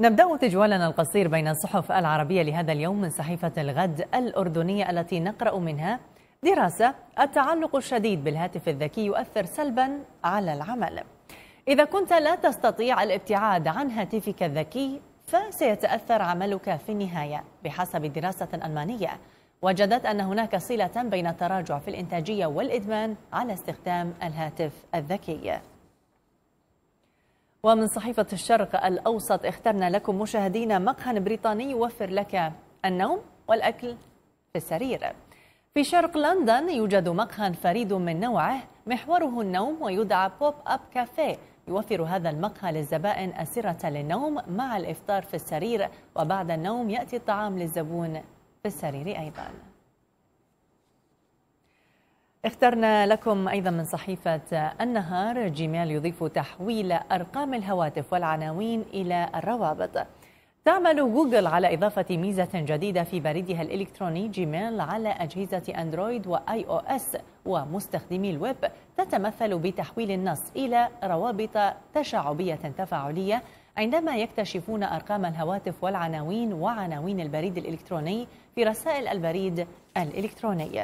نبدأ تجوالنا القصير بين الصحف العربية لهذا اليوم من صحيفة الغد الأردنية التي نقرأ منها دراسة التعلق الشديد بالهاتف الذكي يؤثر سلبا على العمل إذا كنت لا تستطيع الابتعاد عن هاتفك الذكي فسيتأثر عملك في النهاية بحسب دراسة ألمانية وجدت أن هناك صلة بين التراجع في الإنتاجية والإدمان على استخدام الهاتف الذكي ومن صحيفة الشرق الأوسط اخترنا لكم مشاهدينا مقهى بريطاني يوفر لك النوم والأكل في السرير في شرق لندن يوجد مقهى فريد من نوعه محوره النوم ويدعى بوب أب كافيه يوفر هذا المقهى للزبائن أسرة للنوم مع الإفطار في السرير وبعد النوم يأتي الطعام للزبون في السرير أيضاً اخترنا لكم أيضا من صحيفة النهار جيميل يضيف تحويل أرقام الهواتف والعناوين إلى الروابط تعمل جوجل على إضافة ميزة جديدة في بريدها الإلكتروني جيميل على أجهزة أندرويد وآي أو إس ومستخدمي الويب تتمثل بتحويل النص إلى روابط تشعبية تفاعلية عندما يكتشفون أرقام الهواتف والعناوين وعناوين البريد الإلكتروني في رسائل البريد الإلكتروني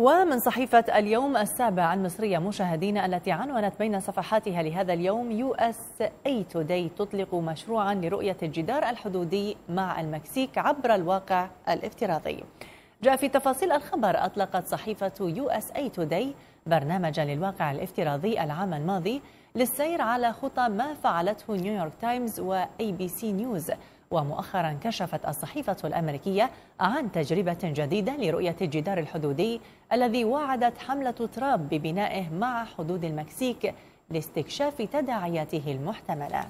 ومن صحيفة اليوم السابع المصرية مشاهدين التي عنونت بين صفحاتها لهذا اليوم يو اس اي توداي تطلق مشروعا لرؤية الجدار الحدودي مع المكسيك عبر الواقع الافتراضي جاء في تفاصيل الخبر أطلقت صحيفة يو اس اي توداي برنامجا للواقع الافتراضي العام الماضي للسير على خطى ما فعلته نيويورك تايمز واي بي سي نيوز ومؤخرا كشفت الصحيفة الأمريكية عن تجربة جديدة لرؤية الجدار الحدودي الذي وعدت حملة ترامب ببنائه مع حدود المكسيك لاستكشاف تداعياته المحتمله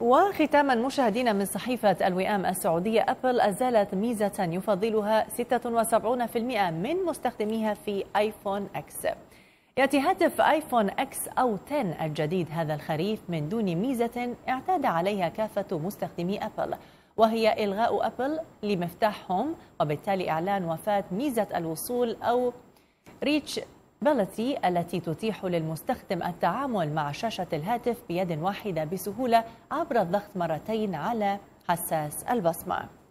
وختاما مشاهدينا من صحيفة الوئام السعودية أبل أزالت ميزة يفضلها 76% من مستخدميها في آيفون أكس يأتي هاتف آيفون إكس أو 10 الجديد هذا الخريف من دون ميزة اعتاد عليها كافة مستخدمي أبل وهي إلغاء أبل لمفتاحهم وبالتالي إعلان وفاة ميزة الوصول أو ريتش بلتي التي تتيح للمستخدم التعامل مع شاشة الهاتف بيد واحدة بسهولة عبر الضغط مرتين على حساس البصمة